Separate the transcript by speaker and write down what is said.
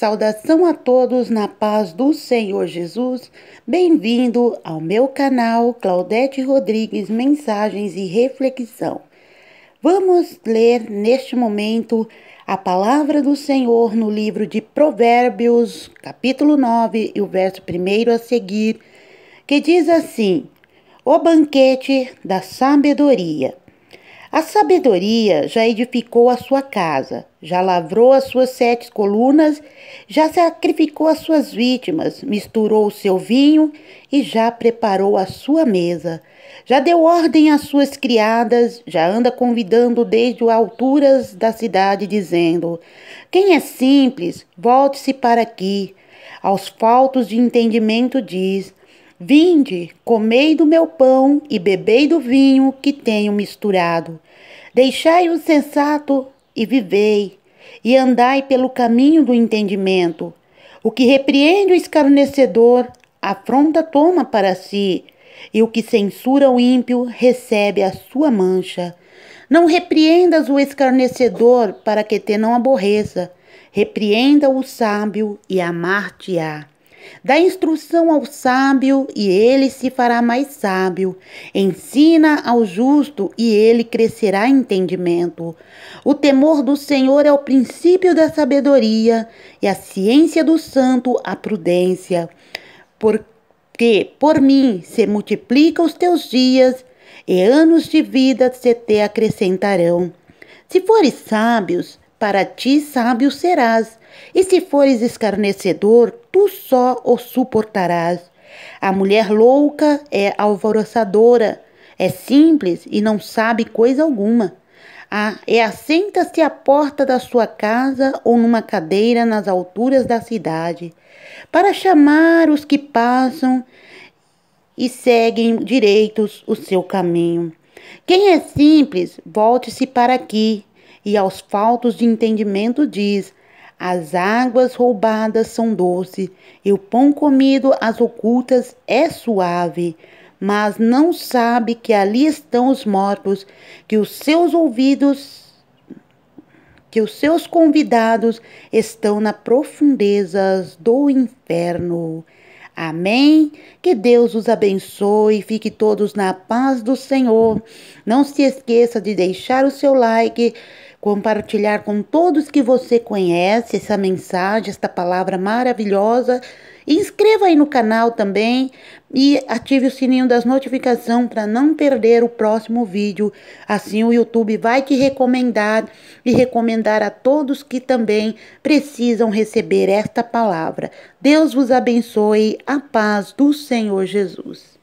Speaker 1: Saudação a todos na paz do Senhor Jesus. Bem-vindo ao meu canal Claudete Rodrigues Mensagens e Reflexão. Vamos ler neste momento a palavra do Senhor no livro de Provérbios, capítulo 9, e o verso primeiro a seguir, que diz assim: O banquete da sabedoria. A sabedoria já edificou a sua casa, já lavrou as suas sete colunas, já sacrificou as suas vítimas, misturou o seu vinho e já preparou a sua mesa. Já deu ordem às suas criadas, já anda convidando desde as alturas da cidade, dizendo: Quem é simples, volte-se para aqui. Aos faltos de entendimento diz: Vinde, comei do meu pão e bebei do vinho que tenho misturado. Deixai o sensato e vivei, e andai pelo caminho do entendimento. O que repreende o escarnecedor, afronta toma para si, e o que censura o ímpio recebe a sua mancha. Não repreendas o escarnecedor para que te não aborreça, repreenda o sábio e amar-te-á. Dá instrução ao sábio e ele se fará mais sábio. Ensina ao justo e ele crescerá em entendimento. O temor do Senhor é o princípio da sabedoria e a ciência do santo a prudência. Porque por mim se multiplica os teus dias e anos de vida se te acrescentarão. Se fores sábios, para ti sábio serás, e se fores escarnecedor, tu só o suportarás. A mulher louca é alvoroçadora, é simples e não sabe coisa alguma. Ah, é assenta-se à porta da sua casa ou numa cadeira nas alturas da cidade, para chamar os que passam e seguem direitos o seu caminho. Quem é simples, volte-se para aqui, e aos faltos de entendimento diz: As águas roubadas são doce, e o pão comido às ocultas é suave. Mas não sabe que ali estão os mortos, que os seus ouvidos, que os seus convidados estão na profundezas do inferno. Amém? Que Deus os abençoe, fique todos na paz do Senhor. Não se esqueça de deixar o seu like compartilhar com todos que você conhece essa mensagem, esta palavra maravilhosa. Inscreva aí no canal também e ative o sininho das notificações para não perder o próximo vídeo. Assim o YouTube vai te recomendar e recomendar a todos que também precisam receber esta palavra. Deus vos abençoe. A paz do Senhor Jesus.